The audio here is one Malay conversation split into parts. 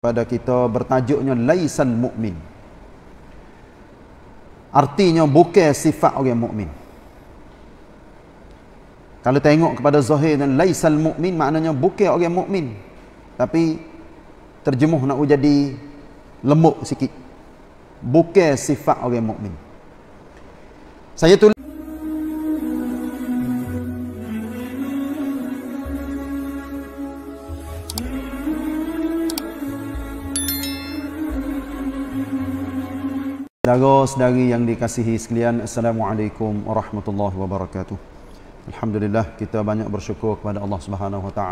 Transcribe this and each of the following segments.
pada kita bertajuknya laisan mukmin. Artinya bukan sifat orang mukmin. Kalau tengok kepada zahir dan laisal mukmin maknanya bukan orang mukmin. Tapi terjemuh nak jadi lemuk sikit. Bukan sifat orang mukmin. Saya tulis Saudara saudari yang dikasihi sekalian Assalamualaikum warahmatullahi wabarakatuh Alhamdulillah kita banyak bersyukur kepada Allah Subhanahu SWT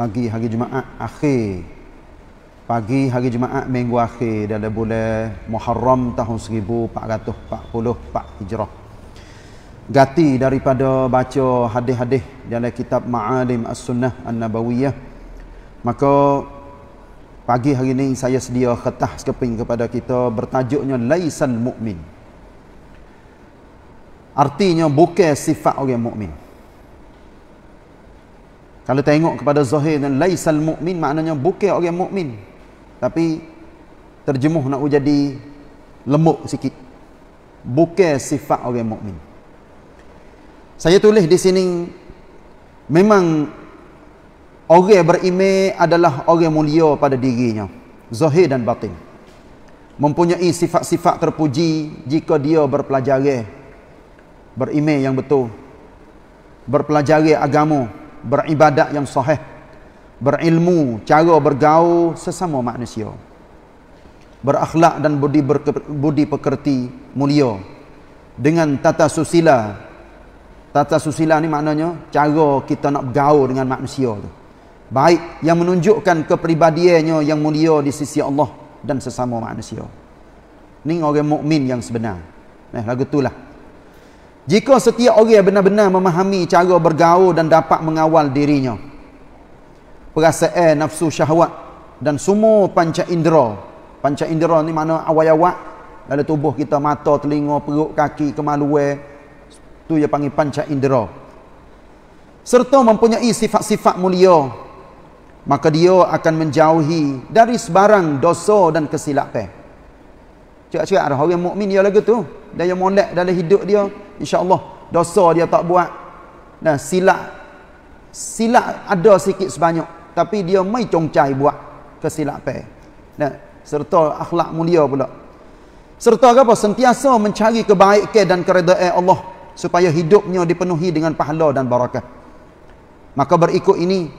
Pagi hari Jumaat akhir Pagi hari Jumaat minggu akhir Dalam bulan Muharram tahun 1440 Hijrah Gati daripada baca hadis-hadis Dalam kitab Ma'alim As-Sunnah An-Nabawiyah Maka Maka Pagi hari ini saya sedia khatah sekeping kepada kita bertajuknya laisan mukmin. Artinya bukan sifat orang mukmin. Kalau tengok kepada zahir dan laisal mukmin maknanya bukan orang mukmin. Tapi terjemuh nak jadi lemuk sikit. Bukan sifat orang mukmin. Saya tulis di sini memang Orang berimej adalah orang mulia pada dirinya. Zahir dan batin. Mempunyai sifat-sifat terpuji jika dia berpelajari. Berimej yang betul. Berpelajari agama. Beribadat yang sahih. Berilmu cara bergaul sesama manusia. Berakhlak dan budi, budi pekerti mulia. Dengan tata susila. Tata susila ni maknanya cara kita nak bergaul dengan manusia tu baik yang menunjukkan kepribadiannya yang mulia di sisi Allah dan sesama manusia. Ini orang mukmin yang sebenar. Nah, eh, lagu itulah. Jika setiap orang yang benar-benar memahami cara bergaul dan dapat mengawal dirinya, perasaan nafsu syahwat dan semua panca indera, panca indera ni mana awayawak dalam tubuh kita, mata, telinga, perut, kaki, kemaluan, tu dia panggil panca indera. Serta mempunyai sifat-sifat mulia maka dia akan menjauhi dari sebarang dosa dan kesilapan. Cakap-cakap ada orang mukmin dia lagu tu, dan yang molek dalam hidup dia, insya-Allah dosa dia tak buat. Nah, silap silap ada sikit sebanyak, tapi dia mai congcai buat kesilapan. Nah, serta akhlak mulia pula. Serta apa? Sentiasa mencari kebaikan dan keredaan Allah supaya hidupnya dipenuhi dengan pahala dan barakah. Maka berikut ini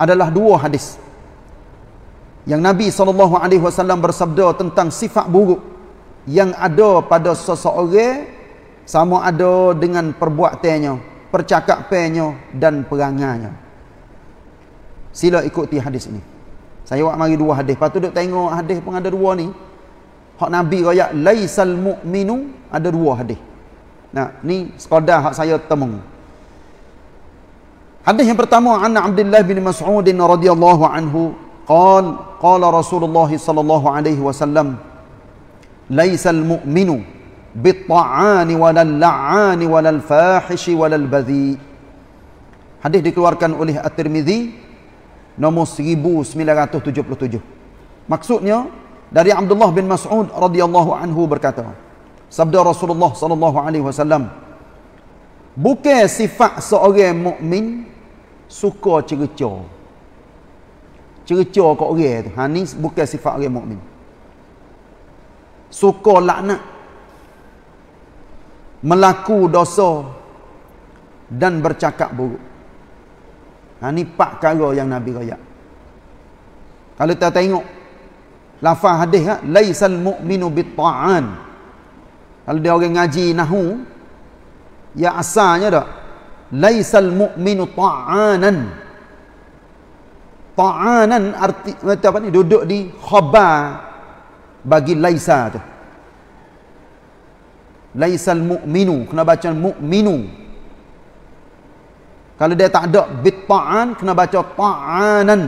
adalah dua hadis yang Nabi SAW bersabda tentang sifat buruk yang ada pada seseorang sama ada dengan perbuatannya, percakapannya dan perangannya. Sila ikuti hadis ini. Saya buat mari dua hadis. Patut tu duk tengok hadis pun ada dua ni. Hak Nabi kaya, Laisal mu'minu ada dua hadis. Nah, ni sekadar hak saya temung. Hadis yang pertama an Abdullah bin Mas'ud radhiyallahu anhu qal qala Rasulullah sallallahu alaihi wasallam laisa al mu'minu bi ta'an wa la'an wa fahish wa badhi Hadis dikeluarkan oleh At-Tirmizi nomor 1977 Maksudnya dari Abdullah bin Mas'ud radhiyallahu anhu berkata sabda Rasulullah sallallahu alaihi wasallam bukan sifat seorang mukmin suka cerca cerca kat orang tu ha ni bukan sifat orang mukmin suka laknat melaku dosa dan bercakap buruk ha ni empat perkara yang nabi raya kalau kita tengok lafaz hadis ha laisal mu'minu bitta'an kalau dia orang ngaji nahu ya asalnya dak laisal mu'minu ta'anan ta'anan arti apa ni duduk di khabar bagi laisa tu laisal mu'minu kena baca mu'minu kalau dia tak ada bit'an kena baca ta'anan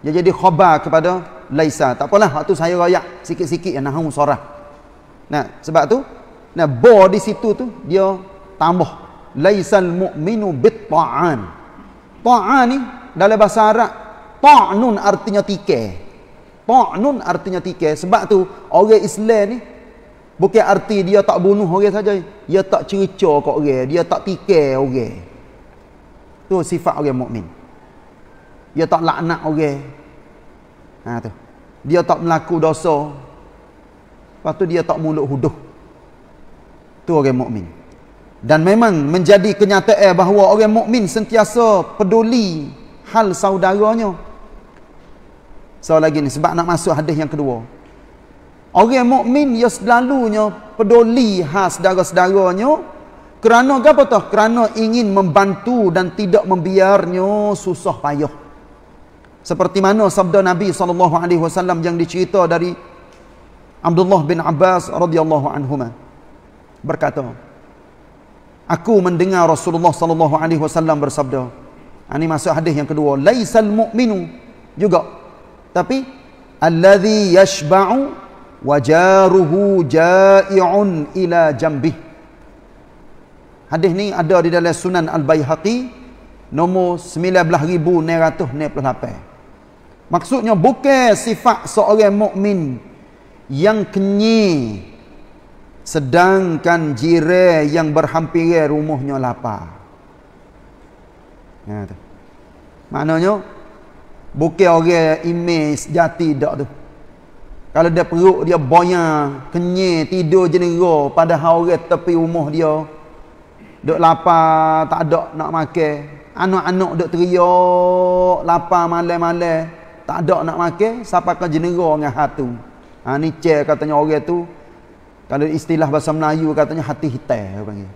dia jadi khabar kepada laisa tak apalah waktu saya royak sikit-sikit yang nahu sorah nah sebab tu nah bo di situ tu dia tambah laisal mu'minu bitta'an ta'an ni dalam bahasa Arab ta'nun artinya tike. ta'nun artinya tike. sebab tu orang Islam ni bukan arti dia tak bunuh orang saja dia tak cerca kat orang dia tak tike orang tu sifat orang mukmin dia tak laknat orang ha tu dia tak melaku dosa lepas tu dia tak mulut huduh tu orang mukmin dan memang menjadi kenyataan eh, bahawa orang mukmin sentiasa peduli hal saudaranya. So lagi ni sebab nak masuk hadis yang kedua. Orang mukmin yang selalunya peduli hal saudara-saudaranya kerana apa tu? Kerana ingin membantu dan tidak membiarnya susah payah. Seperti mana sabda Nabi sallallahu alaihi wasallam yang dicerita dari Abdullah bin Abbas radhiyallahu anhuma berkata, Aku mendengar Rasulullah sallallahu alaihi wasallam bersabda. Ah, ini masuk hadis yang kedua, laisal mu'minu juga. Tapi allazi yashba'u wa jaruhu ja'i'un ila jambih. Hadis ni ada di dalam Sunan Al-Baihaqi nombor 19998. Maksudnya bukan sifat seorang mukmin yang kenyi. Sedangkan jire yang berhampir rumahnya lapar. Ya, tu. Maknanya, bukan orang imej jati tak tu. Kalau dia peruk, dia boyang, kenye tidur jenera. Padahal orang tepi rumah dia, duk lapar, tak ada nak makan. Anak-anak duk teriak, lapar malam-malam. Tak ada nak makan, siapa ke jenera dengan hatu. Ha, ni cek katanya orang tu, kalau istilah bahasa Melayu katanya hati hitam orang panggil.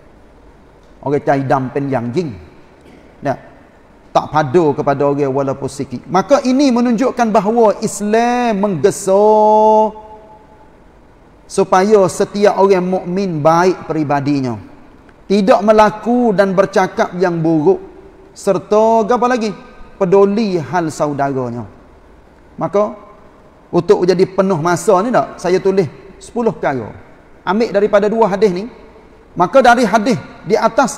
Orang cai caidam pen yang jing. Nah. Ya. Tak padu kepada orang walaupun sikit. Maka ini menunjukkan bahawa Islam menggesor supaya setiap orang mukmin baik peribadinya. Tidak melaku dan bercakap yang buruk serta apa lagi? Peduli hal saudaranya. Maka untuk jadi penuh masa ni tak saya tulis 10 perkara ambil daripada dua hadis ni maka dari hadis di atas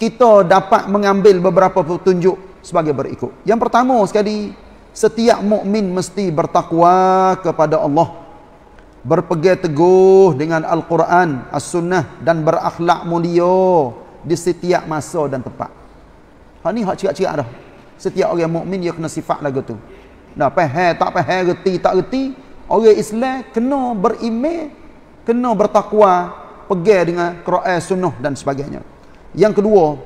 kita dapat mengambil beberapa petunjuk sebagai berikut yang pertama sekali setiap mukmin mesti bertakwa kepada Allah berpegang teguh dengan al-Quran as-sunnah dan berakhlak mulia di setiap masa dan tempat hak ni hak cerak-cerak dah setiap orang mukmin dia kena sifat lagu tu nak paham tak paham reti tak reti orang Islam kena berimej kena bertakwa pegang dengan Quran sunnah dan sebagainya yang kedua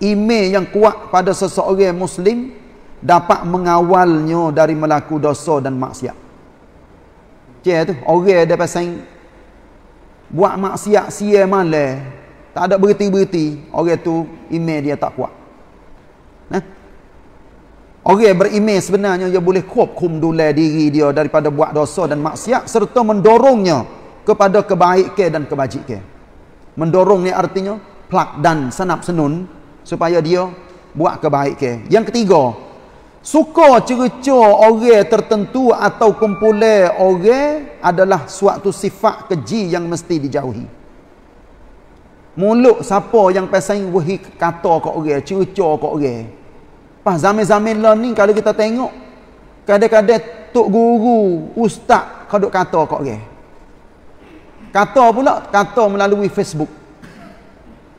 iman yang kuat pada seseorang muslim dapat mengawalnya dari melakukan dosa dan maksiat macam tu orang dia pasang buat maksiat sia malah tak ada berhenti-berhenti orang tu iman dia tak kuat nah orang beriman sebenarnya dia boleh kuat kum dulai diri dia daripada buat dosa dan maksiat serta mendorongnya kepada kebaikan dan kebajikan. Mendorong ni artinya plak dan senap senun supaya dia buat kebaikan. Yang ketiga, suka cerca orang tertentu atau kumpulan orang adalah suatu sifat keji yang mesti dijauhi. Mulut siapa yang pasal wahi kata ke orang, cerca ke orang. Pas zaman-zaman lah ni kalau kita tengok, kadang-kadang tok guru, ustaz kau duk kata ke orang. Kata pula, kata melalui Facebook.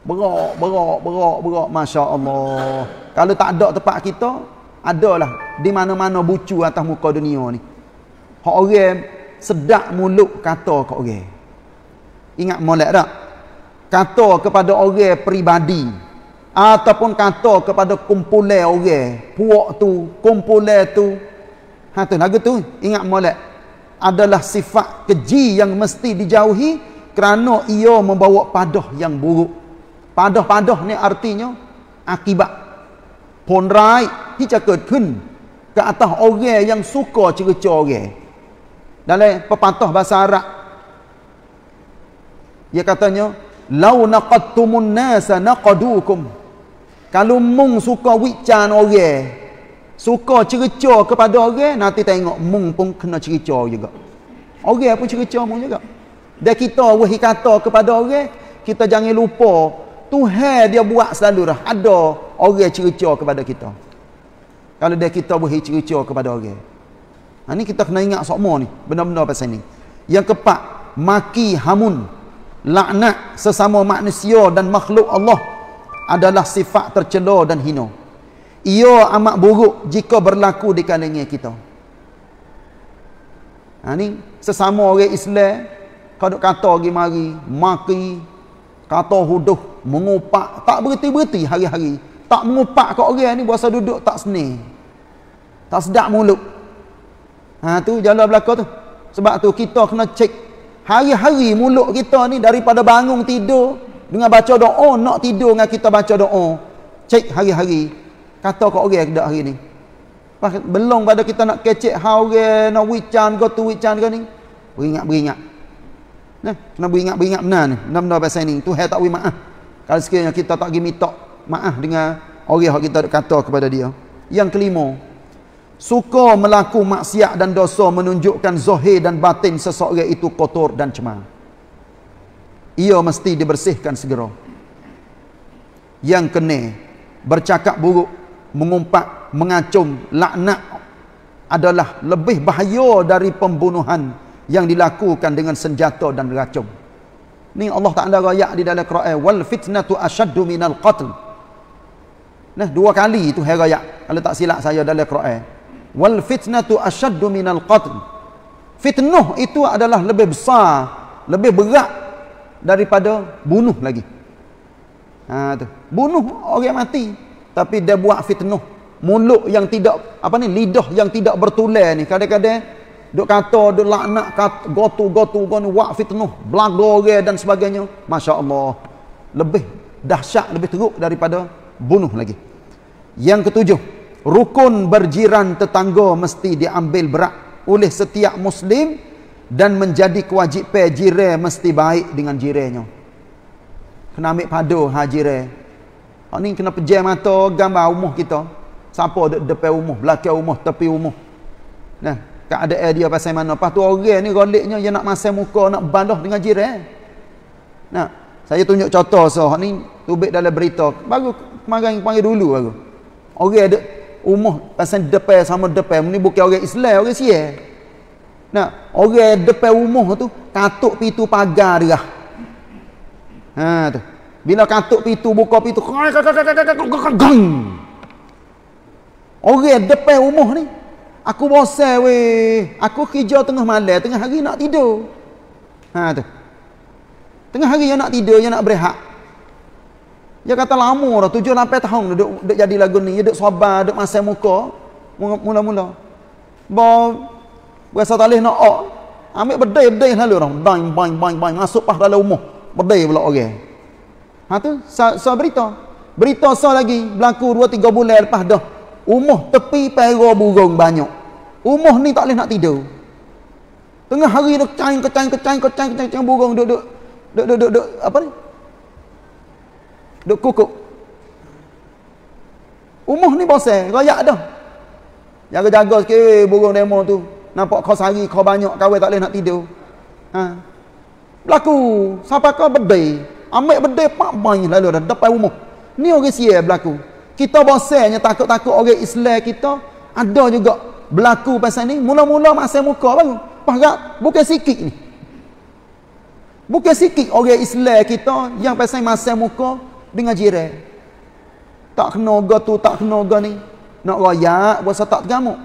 Berok, berok, berok, berok. Masya Allah. Kalau tak ada tempat kita, adalah di mana-mana bucu atas muka dunia ni. Orang sedak mulut kata ke orang. Ingat molek tak? Kata kepada orang peribadi. Ataupun kata kepada kumpulan orang. Puak tu, kumpulan tu. Ha tu, lagu tu. Ingat molek adalah sifat keji yang mesti dijauhi kerana ia membawa padah yang buruk. Padah-padah ni artinya akibat. Ponrai hija ketun ke atas orang yang suka cerca orang. Dalam pepatah bahasa Arab. Dia katanya, "Lau naqattumun nasa naqadukum." Kalau mung suka wicana orang, suka cercah kepada orang nanti tengok mung pun kena cercah juga orang pun cercah mung juga dan kita wahi kata kepada orang kita jangan lupa Tuhan dia buat selalu dah ada orang cercah kepada kita kalau dia kita wahi cercah kepada orang ini ha, kita kena ingat semua ni benda-benda pasal ni yang keempat maki hamun laknat sesama manusia dan makhluk Allah adalah sifat tercela dan hina ia amat buruk jika berlaku di kalangan kita. Ha ni sesama orang Islam kalau kata lagi mari, maki, kata huduh, mengupak, tak berhenti-berhenti hari-hari. Tak mengupak kat orang ni berasa duduk tak seni. Tak sedap mulut. Ha tu jalan belakang tu. Sebab tu kita kena cek hari-hari mulut kita ni daripada bangun tidur dengan baca doa nak tidur dengan kita baca doa. Cek hari-hari kata kat orang dah hari ni belum pada kita nak kecek how orang nak wican kau tu wican kau ni beringat-beringat nah, kena beringat-beringat benar ni benar-benar pasal ni tu hal tak boleh maaf kalau sekiranya kita tak pergi minta maaf dengan orang yang kita kata kepada dia yang kelima suka melaku maksiat dan dosa menunjukkan zahir dan batin seseorang itu kotor dan cemar ia mesti dibersihkan segera yang kena bercakap buruk mengumpat, mengacung, laknak adalah lebih bahaya dari pembunuhan yang dilakukan dengan senjata dan racun. Ni Allah Taala royak di dalam Quran wal fitnatu ashaddu minal qatl. Nah, dua kali itu hai royak. Kalau tak silap saya dalam Quran. Wal fitnatu ashaddu minal qatl. Fitnah itu adalah lebih besar, lebih berat daripada bunuh lagi. Ha tu. Bunuh orang mati, tapi dia buat fitnah mulut yang tidak apa ni lidah yang tidak bertulai ni kadang-kadang duk kata duk laknat kata gotu gotu gonu wa fitnah belaga orang dan sebagainya masya-Allah lebih dahsyat lebih teruk daripada bunuh lagi yang ketujuh rukun berjiran tetangga mesti diambil berat oleh setiap muslim dan menjadi kewajipan jiran mesti baik dengan jirannya kena ambil padu ha jiran Hak ah, ni kena pejam mata gambar rumah kita. Siapa ada depan rumah, belakang rumah, tepi rumah. Nah, tak ada idea pasal mana. Pas tu orang ni goliknya dia nak masam muka, nak bandoh dengan jiran. Eh? Nah, saya tunjuk contoh so ni tubik dalam berita. Baru kemarin panggil dulu baru. Orang ada rumah pasal depan sama depan ni bukan orang Islam, orang Sia. Nah, orang depan rumah tu katuk pintu pagar dia. Ha tu. Bila katuk pintu, buka pintu. Orang depan rumah ni. Aku bosan weh. Aku kerja tengah malam, tengah hari nak tidur. Ha tu. Tengah hari yang nak tidur, yang nak berehat. Dia kata lama dah, tujuh lapan tahun dah duk, duk jadi lagu ni. Dia duk sabar, duk masai muka. Mula-mula. Bawa, rasa talih nak ok. Ambil berdeh, berdeh lalu orang. Bang, bang, bang, bang. Masuk pas dalam rumah. Berdeh pula orang. Okay. Ha tu, saya so, so berita. Berita saya so lagi, berlaku 2-3 bulan lepas dah. Umuh tepi pera burung banyak. Umuh ni tak boleh nak tidur. Tengah hari dah kecang, kecang, kecang, kecang, kecang, kecang burung duduk, duduk, duduk, duduk, duduk, apa ni? Duduk kukuk. Umuh ni bosan, rakyat dah. Jaga-jaga sikit, eh, burung demo tu. Nampak kau sari, kau banyak, kau tak boleh nak tidur. Ha. Berlaku, siapa kau berdaya? Ambil bedai pak banyak lalu dah depan rumah. Ni orang sial berlaku. Kita bosannya takut-takut orang Islam kita ada juga berlaku pasal ni. Mula-mula masa muka baru. Pahak bukan sikit ni. Bukan sikit orang Islam kita yang pasal masa muka dengan jiran. Tak kena ga tu, tak kena ga ni. Nak royak, rasa tak tergamuk.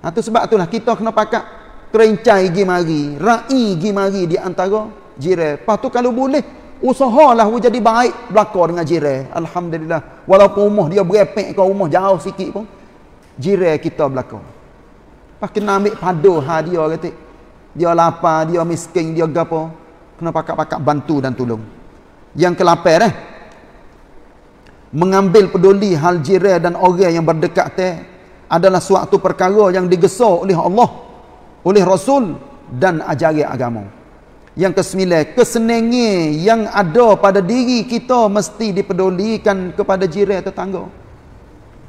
Itu ha, sebab itulah kita kena pakat terincai gimari, ra'i gimari di antara jiran. Lepas tu kalau boleh, usahalah awak jadi baik berlaku dengan jiran. Alhamdulillah. Walaupun rumah dia berepek ke rumah jauh sikit pun, jiran kita berlaku. Lepas kena ambil padu hadiah kata. Dia lapar, dia miskin, dia gapo. Kena pakak-pakak bantu dan tolong. Yang kelapar eh. Mengambil peduli hal jiran dan orang yang berdekat berdekatan adalah suatu perkara yang digesa oleh Allah, oleh Rasul dan ajaran agama. Yang kesembilan, kesenengi yang ada pada diri kita mesti dipedulikan kepada jiran tetangga.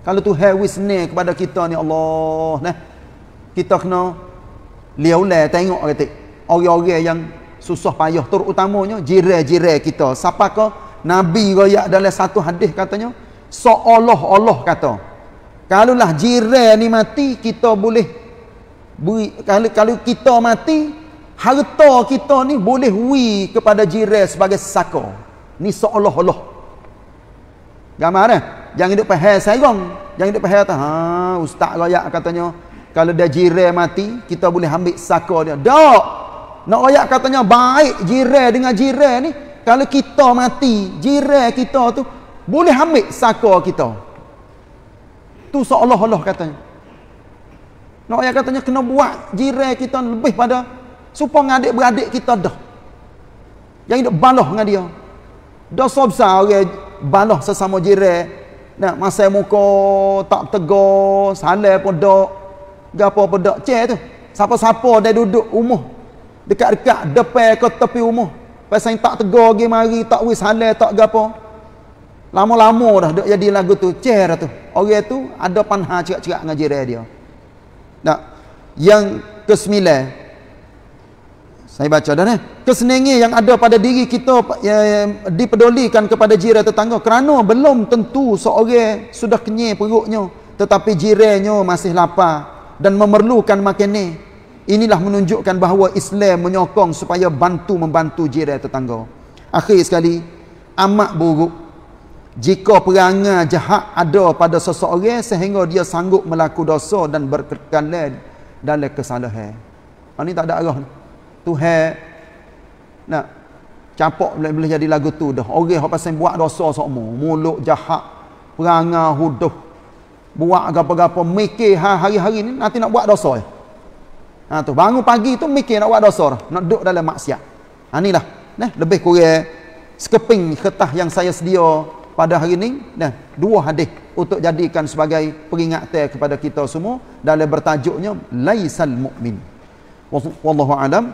Kalau tu hewis ni kepada kita ni Allah, nah. Kita kena liau le tengok kata orang-orang yang susah payah terutamanya jiran-jiran kita. Siapa Siapakah Nabi gaya dalam satu hadis katanya seolah Allah kata kalaulah jiran ni mati kita boleh kalau kalau kita mati Harta kita ni boleh wi kepada jiran sebagai sako. Ni seolah-olah. Gambar dah. Jangan duk pahal sayang. Jangan duk pahal ha ustaz royak katanya kalau dah jiran mati kita boleh ambil sako dia. Dak. Nak royak katanya baik jiran dengan jiran ni kalau kita mati jiran kita tu boleh ambil sako kita. Tu seolah-olah katanya. Nak royak katanya kena buat jiran kita lebih pada supaya dengan adik-beradik kita dah yang hidup baloh dengan dia dosa besar orang okay? balah sesama jirai nak masai muka tak tegur salah pun dah gapo pun dah cek tu siapa-siapa dia duduk umuh, dekat-dekat depan ke tepi umuh, pasal tak tegur lagi mari tak wis salah tak gapo lama-lama dah dia jadi lagu tu cek dah tu orang tu ada panha cerak-cerak dengan jirai dia nak yang kesembilan saya baca dah eh, ni. Kesenengi yang ada pada diri kita ya, ya, dipedulikan kepada jiran tetangga kerana belum tentu seorang sudah kenyai perutnya tetapi jirannya masih lapar dan memerlukan makan ni. Inilah menunjukkan bahawa Islam menyokong supaya bantu-membantu jiran tetangga. Akhir sekali, amat buruk jika perangai jahat ada pada seseorang sehingga dia sanggup melakukan dosa dan berkekalan dalam kesalahan. Ini ha, tak ada arah ni. Tuhan nak capok boleh boleh jadi lagu tu dah. Orang hok pasal buat dosa semua mulut jahat, perangah huduh. Buat apa-apa mikir ha, hari-hari ni nanti nak buat dosa ya. Ha tu, bangun pagi tu mikir nak buat dosa, nak duduk dalam maksiat. Ha inilah. Nah, lebih kurang sekeping ketah yang saya sedia pada hari ini nah dua hadis untuk jadikan sebagai peringatan kepada kita semua dalam bertajuknya laisal mukmin wallahu alam